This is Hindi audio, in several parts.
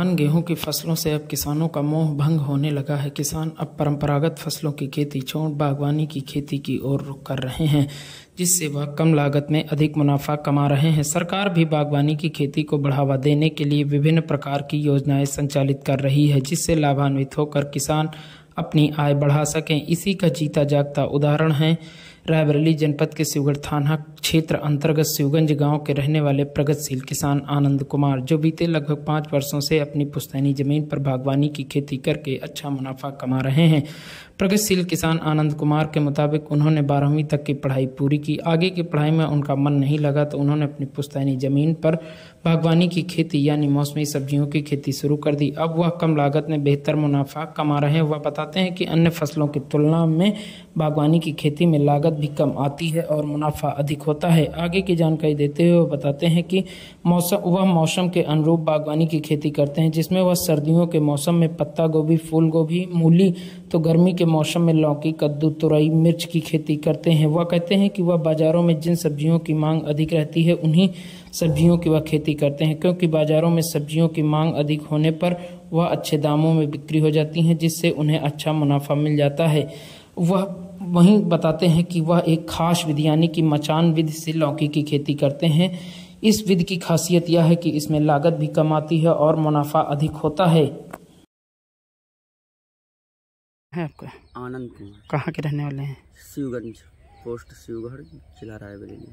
धान गेहूं की फसलों से अब किसानों का मोह भंग होने लगा है किसान अब परंपरागत फसलों की खेती छोड़ बागवानी की खेती की ओर रुख कर रहे हैं जिससे वह कम लागत में अधिक मुनाफा कमा रहे हैं सरकार भी बागवानी की खेती को बढ़ावा देने के लिए विभिन्न प्रकार की योजनाएं संचालित कर रही है जिससे लाभान्वित होकर किसान अपनी आय बढ़ा सकें इसी का जीता जागता उदाहरण है रायबरेली जनपद के शिवगढ़ थाना क्षेत्र अंतर्गत शिवगंज गांव के रहने वाले प्रगतिशील किसान आनंद कुमार जो बीते लगभग पाँच वर्षों से अपनी पुस्तैनी जमीन पर बागवानी की खेती करके अच्छा मुनाफा कमा रहे हैं प्रगतिशील किसान आनंद कुमार के मुताबिक उन्होंने बारहवीं तक की पढ़ाई पूरी की आगे की पढ़ाई में उनका मन नहीं लगा तो उन्होंने अपनी पुस्तैनी जमीन पर बागवानी की खेती यानी मौसमी सब्जियों की खेती शुरू कर दी अब वह कम लागत में बेहतर मुनाफा कमा रहे हैं वह बताते हैं कि अन्य फसलों की तुलना में बागवानी की खेती में लागत लागत भी कम आती है और मुनाफा अधिक होता है आगे की जानकारी देते हुए बताते हैं कि मौसम वह मौसम के अनुरूप बागवानी की खेती करते हैं जिसमें वह सर्दियों के मौसम में पत्ता गोभी फूल गोभी मूली तो गर्मी के मौसम में लौकी कद्दू तुरई मिर्च की खेती करते हैं वह कहते हैं कि वह बाज़ारों में जिन सब्जियों की मांग अधिक रहती है उन्हीं सब्जियों की वह खेती करते हैं क्योंकि बाज़ारों में सब्जियों की मांग अधिक होने पर वह अच्छे दामों में बिक्री हो जाती हैं जिससे उन्हें अच्छा मुनाफा मिल जाता है वह वहीं बताते हैं कि वह एक खास विधि यानी कि मचान विधि से लौकी की खेती करते हैं इस विधि की खासियत यह है कि इसमें लागत भी कम आती है और मुनाफा अधिक होता है है आपका आनंद कुमार कहाँ के रहने वाले हैं शिवगंज पोस्ट शिवगढ़ जिला रायबरेली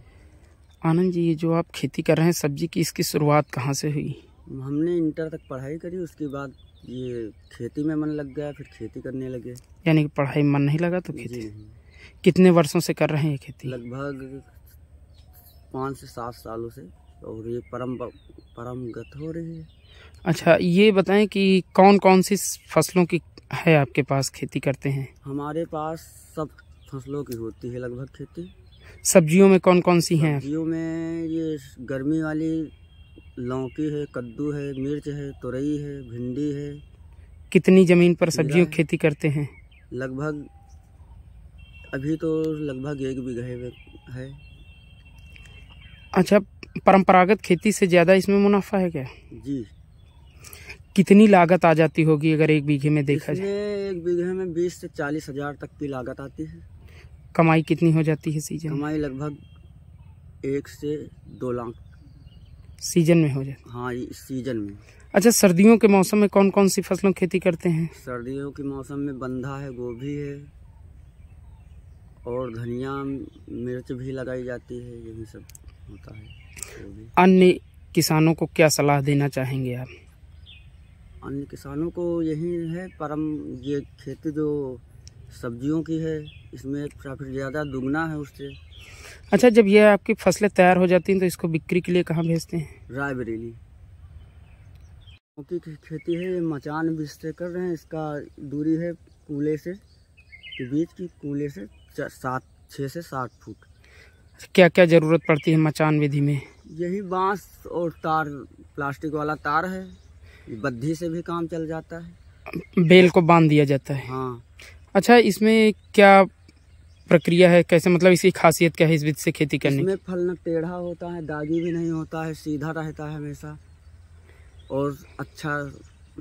आनंद जी ये जो आप खेती कर रहे हैं सब्जी की इसकी शुरुआत कहाँ से हुई हमने इंटर तक पढ़ाई करी उसके बाद ये खेती में मन लग गया फिर खेती करने लगे यानी कि पढ़ाई मन नहीं लगा तो खेती कितने वर्षों से कर रहे हैं ये खेती लगभग पाँच से सात सालों से और ये परम परमगत हो रही है अच्छा ये बताएं कि कौन कौन सी फसलों की है आपके पास खेती करते हैं हमारे पास सब फसलों की होती है लगभग खेती सब्जियों में कौन कौन सी हैं सब्जियों में ये गर्मी वाली लौकी है कद्दू है मिर्च है तुरई है भिंडी है कितनी ज़मीन पर सब्जियों खेती करते हैं लगभग अभी तो लगभग एक बीघे में है अच्छा परंपरागत खेती से ज़्यादा इसमें मुनाफा है क्या जी कितनी लागत आ जाती होगी अगर एक बीघे में देखा जाए एक बीघे में बीस से चालीस हज़ार तक की लागत आती है कमाई कितनी हो जाती है सीजन कमाई लगभग एक से दो लाख सीजन में हो जाए हाँ इस सीजन में अच्छा सर्दियों के मौसम में कौन कौन सी फसलों खेती करते हैं सर्दियों के मौसम में बंधा है गोभी है और धनिया मिर्च भी लगाई जाती है यही सब होता है अन्य किसानों को क्या सलाह देना चाहेंगे आप अन्य किसानों को यही है परम ये खेती जो सब्जियों की है इसमें प्रॉफिट ज़्यादा दुगना है उससे अच्छा जब ये आपकी फसलें तैयार हो जाती हैं तो इसको बिक्री के लिए कहाँ भेजते हैं रायबरेली की खेती है ये मचान बीज कर रहे हैं इसका दूरी है कूले से बीच की कूले से सात छः से सात फुट क्या क्या ज़रूरत पड़ती है मचान विधि में यही बांस और तार प्लास्टिक वाला तार है बद्धी से भी काम चल जाता है बेल को बांध दिया जाता है हाँ अच्छा इसमें क्या प्रक्रिया है कैसे मतलब इसकी खासियत क्या है इस विधि से खेती करने में फल न टेढ़ा होता है दागी भी नहीं होता है सीधा रहता है हमेशा और अच्छा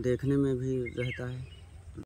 देखने में भी रहता है